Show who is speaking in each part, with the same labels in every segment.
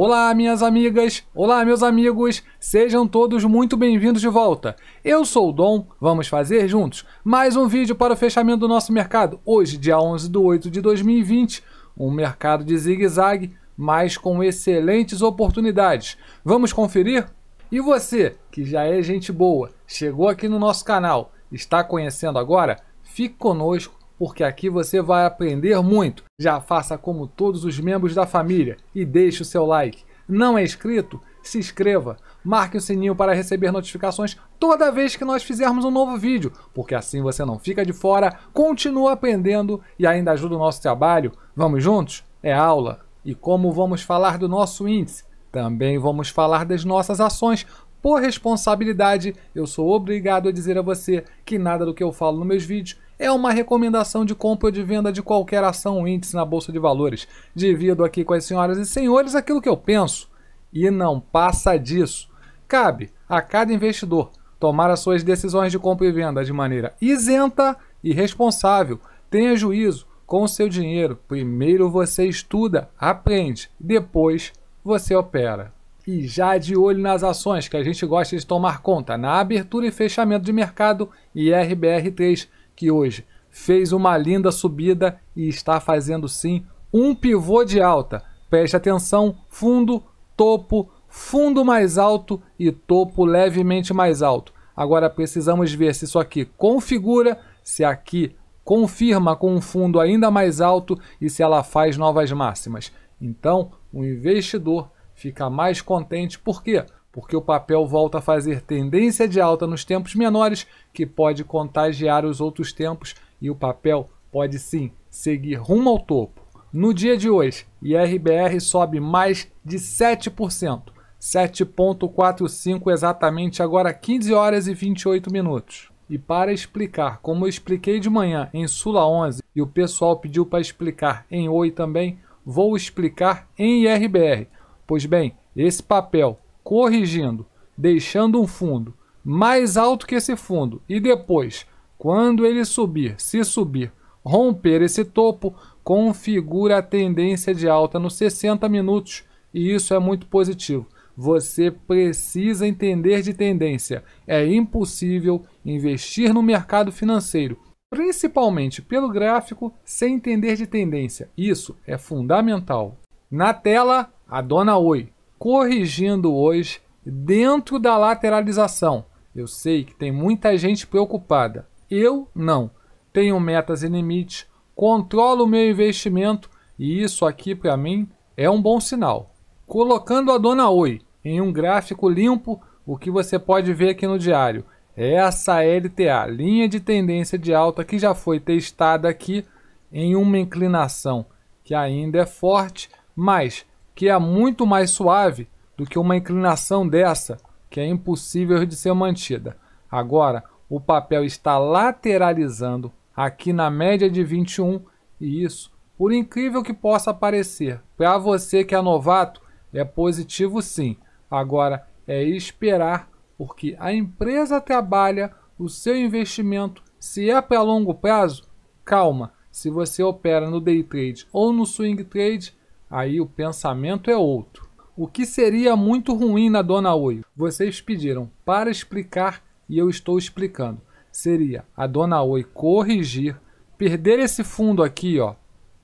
Speaker 1: Olá, minhas amigas, olá, meus amigos, sejam todos muito bem-vindos de volta. Eu sou o Dom, vamos fazer juntos mais um vídeo para o fechamento do nosso mercado, hoje, dia 11 de 8 de 2020, um mercado de zigue-zague, mas com excelentes oportunidades. Vamos conferir? E você, que já é gente boa, chegou aqui no nosso canal, está conhecendo agora? Fique conosco porque aqui você vai aprender muito. Já faça como todos os membros da família e deixe o seu like. Não é inscrito? Se inscreva, marque o sininho para receber notificações toda vez que nós fizermos um novo vídeo, porque assim você não fica de fora, continua aprendendo e ainda ajuda o nosso trabalho. Vamos juntos? É aula. E como vamos falar do nosso índice? Também vamos falar das nossas ações, por responsabilidade, eu sou obrigado a dizer a você que nada do que eu falo nos meus vídeos é uma recomendação de compra ou de venda de qualquer ação ou índice na bolsa de valores. Divido aqui com as senhoras e senhores aquilo que eu penso e não passa disso. Cabe a cada investidor tomar as suas decisões de compra e venda de maneira isenta e responsável. Tenha juízo com o seu dinheiro. Primeiro você estuda, aprende, depois você opera. E já de olho nas ações que a gente gosta de tomar conta na abertura e fechamento de mercado e rbr 3 que hoje fez uma linda subida e está fazendo sim um pivô de alta. Preste atenção, fundo, topo, fundo mais alto e topo levemente mais alto. Agora precisamos ver se isso aqui configura, se aqui confirma com um fundo ainda mais alto e se ela faz novas máximas. Então, o investidor fica mais contente, por quê? Porque porque o papel volta a fazer tendência de alta nos tempos menores, que pode contagiar os outros tempos e o papel pode sim seguir rumo ao topo. No dia de hoje, IRBR sobe mais de 7%, 7.45 exatamente agora 15 horas e 28 minutos. E para explicar, como eu expliquei de manhã em Sula 11 e o pessoal pediu para explicar em Oi também, vou explicar em IRBR. Pois bem, esse papel corrigindo, deixando um fundo mais alto que esse fundo e depois, quando ele subir, se subir, romper esse topo, configura a tendência de alta nos 60 minutos e isso é muito positivo. Você precisa entender de tendência. É impossível investir no mercado financeiro, principalmente pelo gráfico, sem entender de tendência. Isso é fundamental. Na tela, a dona Oi corrigindo hoje dentro da lateralização. Eu sei que tem muita gente preocupada. Eu não. Tenho metas e limites, controlo o meu investimento e isso aqui para mim é um bom sinal. Colocando a dona Oi em um gráfico limpo, o que você pode ver aqui no diário é essa LTA, linha de tendência de alta que já foi testada aqui em uma inclinação que ainda é forte, mas que é muito mais suave do que uma inclinação dessa, que é impossível de ser mantida. Agora, o papel está lateralizando aqui na média de 21 e isso, por incrível que possa parecer, para você que é novato, é positivo sim. Agora, é esperar, porque a empresa trabalha o seu investimento. Se é para longo prazo, calma. Se você opera no day trade ou no swing trade, Aí o pensamento é outro. O que seria muito ruim na Dona Oi? Vocês pediram para explicar e eu estou explicando. Seria a Dona Oi corrigir, perder esse fundo aqui, ó.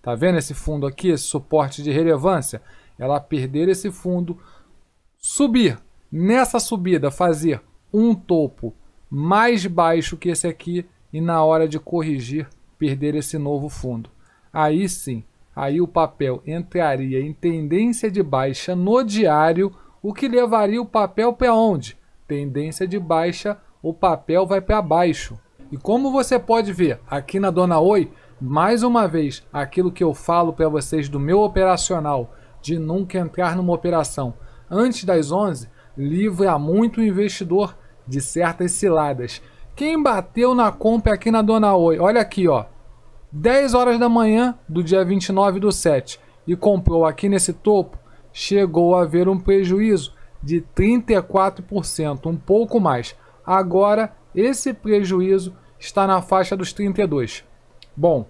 Speaker 1: Tá vendo esse fundo aqui, esse suporte de relevância? Ela perder esse fundo, subir. Nessa subida, fazer um topo mais baixo que esse aqui e na hora de corrigir, perder esse novo fundo. Aí sim, Aí o papel entraria em tendência de baixa no diário, o que levaria o papel para onde? Tendência de baixa, o papel vai para baixo. E como você pode ver aqui na Dona Oi, mais uma vez, aquilo que eu falo para vocês do meu operacional, de nunca entrar numa operação antes das 11, livra muito o investidor de certas ciladas. Quem bateu na compra aqui na Dona Oi, olha aqui, ó, 10 horas da manhã do dia 29 do 7 e comprou aqui nesse topo, chegou a haver um prejuízo de 34%, um pouco mais. Agora, esse prejuízo está na faixa dos 32. Bom,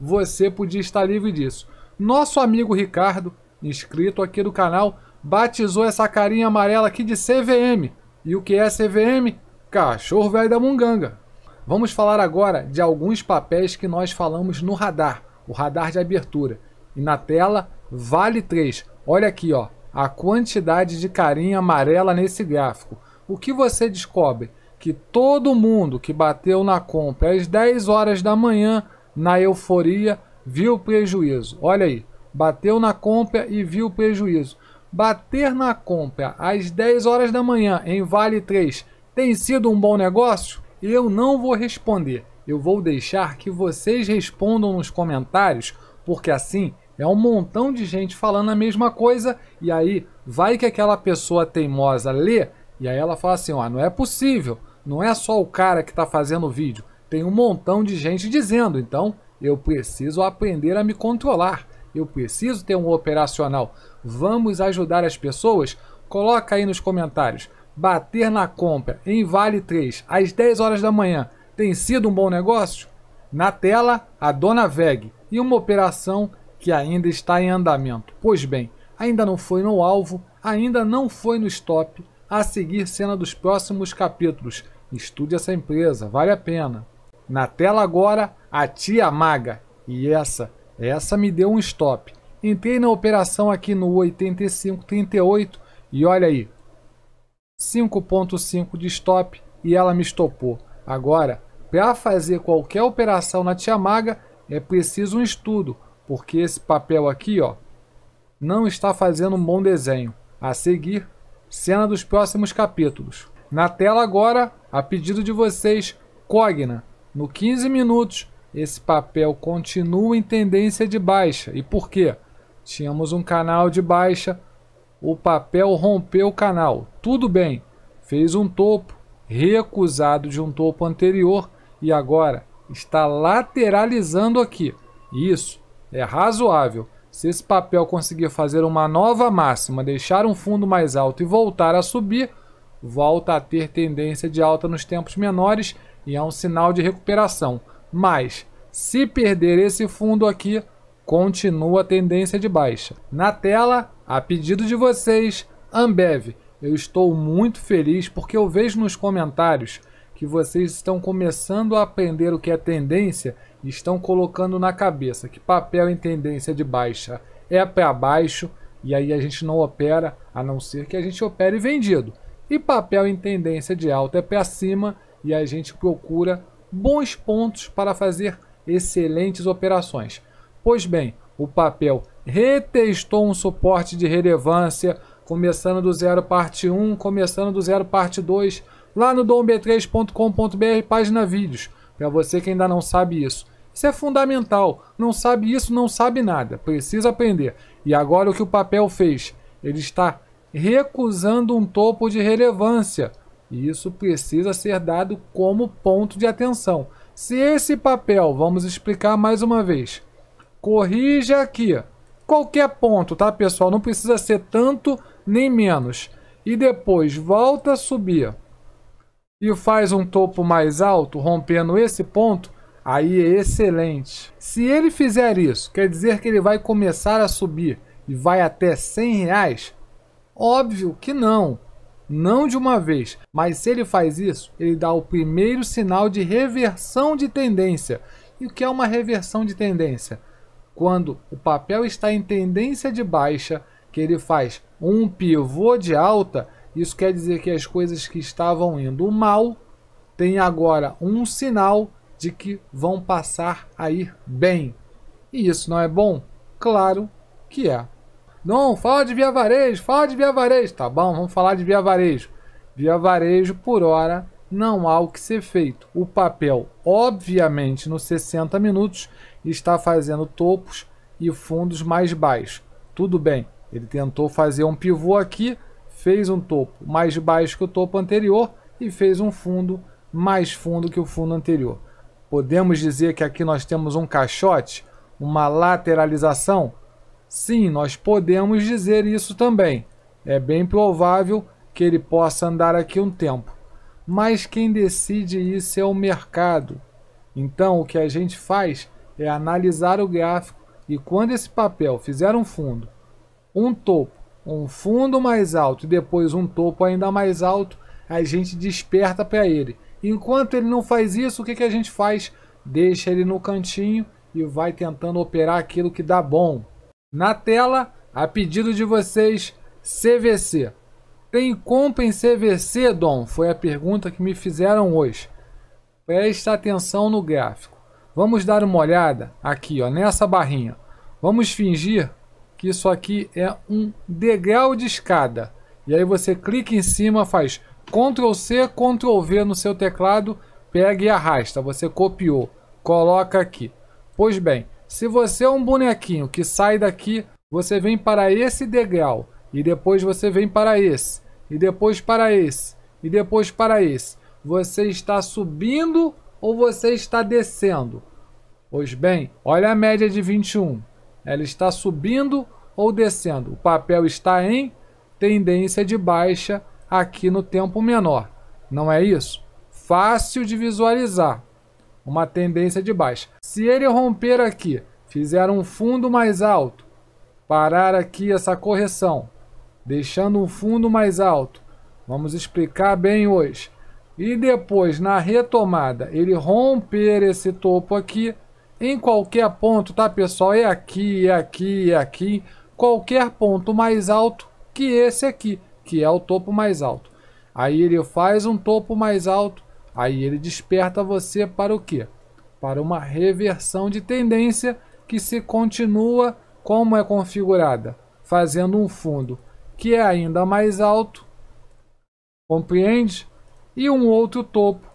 Speaker 1: você podia estar livre disso. Nosso amigo Ricardo, inscrito aqui do canal, batizou essa carinha amarela aqui de CVM. E o que é CVM? Cachorro velho da munganga. Vamos falar agora de alguns papéis que nós falamos no radar, o radar de abertura. E na tela, vale 3. Olha aqui, ó, a quantidade de carinha amarela nesse gráfico. O que você descobre? Que todo mundo que bateu na compra às 10 horas da manhã, na euforia, viu prejuízo. Olha aí, bateu na compra e viu prejuízo. Bater na compra às 10 horas da manhã em Vale 3 tem sido um bom negócio? eu não vou responder. Eu vou deixar que vocês respondam nos comentários, porque assim é um montão de gente falando a mesma coisa e aí vai que aquela pessoa teimosa lê e aí ela fala assim, ó, não é possível, não é só o cara que está fazendo o vídeo, tem um montão de gente dizendo, então eu preciso aprender a me controlar, eu preciso ter um operacional. Vamos ajudar as pessoas? Coloca aí nos comentários, bater na compra em Vale 3 às 10 horas da manhã tem sido um bom negócio? Na tela, a Dona Veg e uma operação que ainda está em andamento. Pois bem, ainda não foi no alvo, ainda não foi no stop. A seguir, cena dos próximos capítulos. Estude essa empresa, vale a pena. Na tela agora, a tia maga. E essa, essa me deu um stop. Entrei na operação aqui no 8538 e olha aí, 5.5 de stop e ela me estopou. Agora, para fazer qualquer operação na tia maga, é preciso um estudo, porque esse papel aqui ó, não está fazendo um bom desenho. A seguir, cena dos próximos capítulos. Na tela agora, a pedido de vocês, Cogna. No 15 minutos, esse papel continua em tendência de baixa. E por quê? Tínhamos um canal de baixa, o papel rompeu o canal. Tudo bem, fez um topo, recusado de um topo anterior e agora está lateralizando aqui. Isso é razoável. Se esse papel conseguir fazer uma nova máxima, deixar um fundo mais alto e voltar a subir, volta a ter tendência de alta nos tempos menores e é um sinal de recuperação. Mas se perder esse fundo aqui, continua a tendência de baixa. Na tela, a pedido de vocês, Ambev, eu estou muito feliz porque eu vejo nos comentários que vocês estão começando a aprender o que é tendência e estão colocando na cabeça que papel em tendência de baixa é para baixo e aí a gente não opera a não ser que a gente opere vendido. E papel em tendência de alta é para cima e a gente procura bons pontos para fazer excelentes operações. Pois bem, o papel retestou um suporte de relevância, começando do zero parte 1, começando do zero parte 2, lá no domb3.com.br, página vídeos, para você que ainda não sabe isso. Isso é fundamental, não sabe isso, não sabe nada, precisa aprender. E agora o que o papel fez? Ele está recusando um topo de relevância. E isso precisa ser dado como ponto de atenção. Se esse papel, vamos explicar mais uma vez, corrige aqui qualquer ponto, tá, pessoal? Não precisa ser tanto nem menos. E depois volta a subir e faz um topo mais alto, rompendo esse ponto, aí é excelente. Se ele fizer isso, quer dizer que ele vai começar a subir e vai até 100 reais? Óbvio que não. Não de uma vez, mas se ele faz isso, ele dá o primeiro sinal de reversão de tendência. E o que é uma reversão de tendência? quando o papel está em tendência de baixa, que ele faz um pivô de alta, isso quer dizer que as coisas que estavam indo mal têm agora um sinal de que vão passar a ir bem. E isso não é bom? Claro que é. Não, fala de via varejo, fala de via varejo. Tá bom, vamos falar de via varejo. Via varejo, por hora, não há o que ser feito. O papel, obviamente, nos 60 minutos, está fazendo topos e fundos mais baixos. Tudo bem, ele tentou fazer um pivô aqui, fez um topo mais baixo que o topo anterior e fez um fundo mais fundo que o fundo anterior. Podemos dizer que aqui nós temos um caixote, uma lateralização? Sim, nós podemos dizer isso também. É bem provável que ele possa andar aqui um tempo. Mas quem decide isso é o mercado. Então, o que a gente faz é analisar o gráfico e quando esse papel fizer um fundo, um topo, um fundo mais alto e depois um topo ainda mais alto, a gente desperta para ele. Enquanto ele não faz isso, o que, que a gente faz? Deixa ele no cantinho e vai tentando operar aquilo que dá bom. Na tela, a pedido de vocês, CVC. Tem compra em CVC, Dom? Foi a pergunta que me fizeram hoje. Presta atenção no gráfico. Vamos dar uma olhada aqui, ó, nessa barrinha. Vamos fingir que isso aqui é um degrau de escada. E aí você clica em cima, faz Ctrl C, Ctrl V no seu teclado, pega e arrasta. Você copiou, coloca aqui. Pois bem, se você é um bonequinho que sai daqui, você vem para esse degrau e depois você vem para esse e depois para esse e depois para esse. Você está subindo ou você está descendo? Pois bem, olha a média de 21. Ela está subindo ou descendo? O papel está em tendência de baixa aqui no tempo menor. Não é isso? Fácil de visualizar. Uma tendência de baixa. Se ele romper aqui, fizer um fundo mais alto, parar aqui essa correção, deixando um fundo mais alto. Vamos explicar bem hoje e depois na retomada ele romper esse topo aqui em qualquer ponto, tá pessoal? É aqui, é aqui, é aqui, qualquer ponto mais alto que esse aqui, que é o topo mais alto. Aí ele faz um topo mais alto, aí ele desperta você para o quê? Para uma reversão de tendência que se continua como é configurada, fazendo um fundo que é ainda mais alto, compreende? e um outro topo,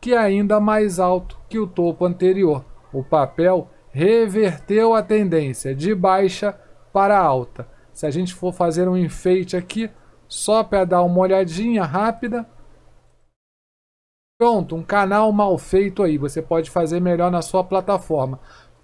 Speaker 1: que é ainda mais alto que o topo anterior. O papel reverteu a tendência de baixa para alta. Se a gente for fazer um enfeite aqui, só para dar uma olhadinha rápida. Pronto, um canal mal feito aí, você pode fazer melhor na sua plataforma.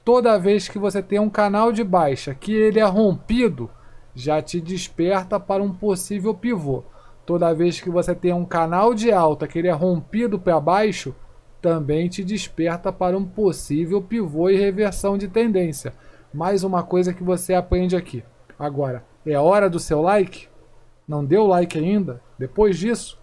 Speaker 1: Toda vez que você tem um canal de baixa que ele é rompido, já te desperta para um possível pivô. Toda vez que você tem um canal de alta que ele é rompido para baixo, também te desperta para um possível pivô e reversão de tendência. Mais uma coisa que você aprende aqui. Agora, é hora do seu like? Não deu like ainda? Depois disso,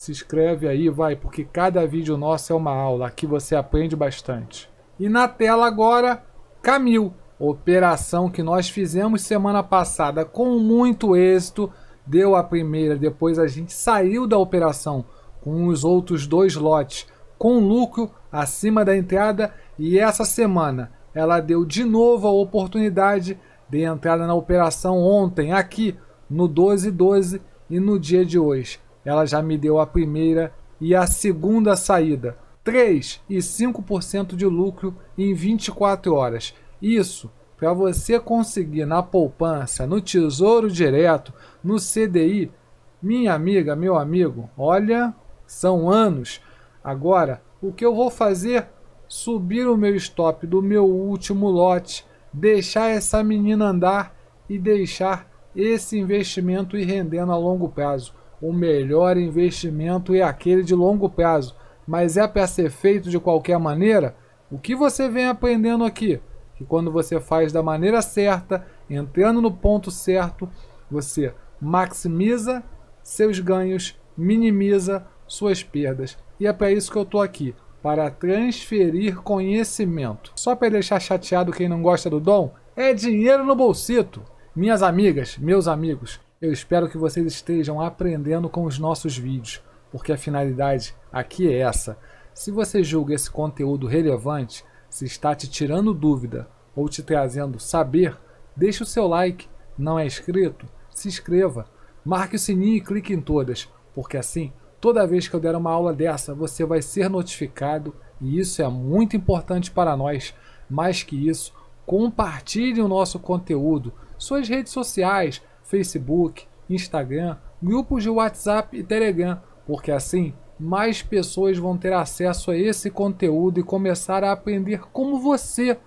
Speaker 1: se inscreve aí, vai, porque cada vídeo nosso é uma aula, aqui você aprende bastante. E na tela agora, Camil, operação que nós fizemos semana passada com muito êxito deu a primeira, depois a gente saiu da operação com os outros dois lotes com lucro acima da entrada e essa semana ela deu de novo a oportunidade de entrada na operação ontem aqui no 1212 e no dia de hoje. Ela já me deu a primeira e a segunda saída. 3 e 5% de lucro em 24 horas. Isso para é você conseguir na poupança, no tesouro direto, no CDI, minha amiga, meu amigo, olha, são anos. Agora, o que eu vou fazer? Subir o meu stop do meu último lote, deixar essa menina andar e deixar esse investimento ir rendendo a longo prazo. O melhor investimento é aquele de longo prazo, mas é para ser feito de qualquer maneira? O que você vem aprendendo aqui? que quando você faz da maneira certa, entrando no ponto certo, você maximiza seus ganhos, minimiza suas perdas. E é para isso que eu estou aqui, para transferir conhecimento. Só para deixar chateado quem não gosta do dom, é dinheiro no bolsito. Minhas amigas, meus amigos, eu espero que vocês estejam aprendendo com os nossos vídeos, porque a finalidade aqui é essa. Se você julga esse conteúdo relevante, se está te tirando dúvida ou te trazendo saber, deixe o seu like. Não é inscrito? Se inscreva. Marque o sininho e clique em todas, porque assim, toda vez que eu der uma aula dessa, você vai ser notificado e isso é muito importante para nós. Mais que isso, compartilhe o nosso conteúdo, suas redes sociais, Facebook, Instagram, grupos de WhatsApp e Telegram, porque assim mais pessoas vão ter acesso a esse conteúdo e começar a aprender como você,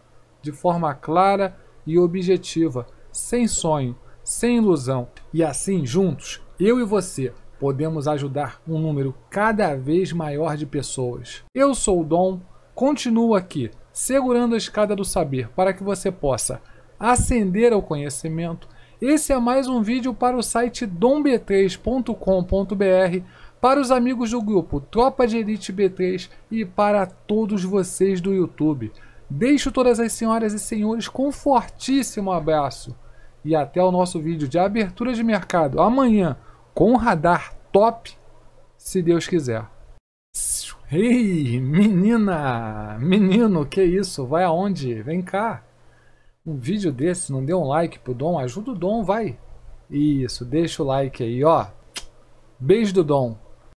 Speaker 1: de forma clara e objetiva, sem sonho, sem ilusão. E assim, juntos, eu e você, podemos ajudar um número cada vez maior de pessoas. Eu sou o Dom, continuo aqui, segurando a escada do saber para que você possa ascender ao conhecimento. Esse é mais um vídeo para o site domb3.com.br para os amigos do grupo Tropa de Elite B3 e para todos vocês do YouTube, deixo todas as senhoras e senhores com um fortíssimo abraço e até o nosso vídeo de abertura de mercado amanhã com um radar top, se Deus quiser. Ei, menina, menino, que isso? Vai aonde? Vem cá. Um vídeo desse, não deu um like pro Dom? Ajuda o Dom, vai. Isso, deixa o like aí, ó. Beijo do Dom.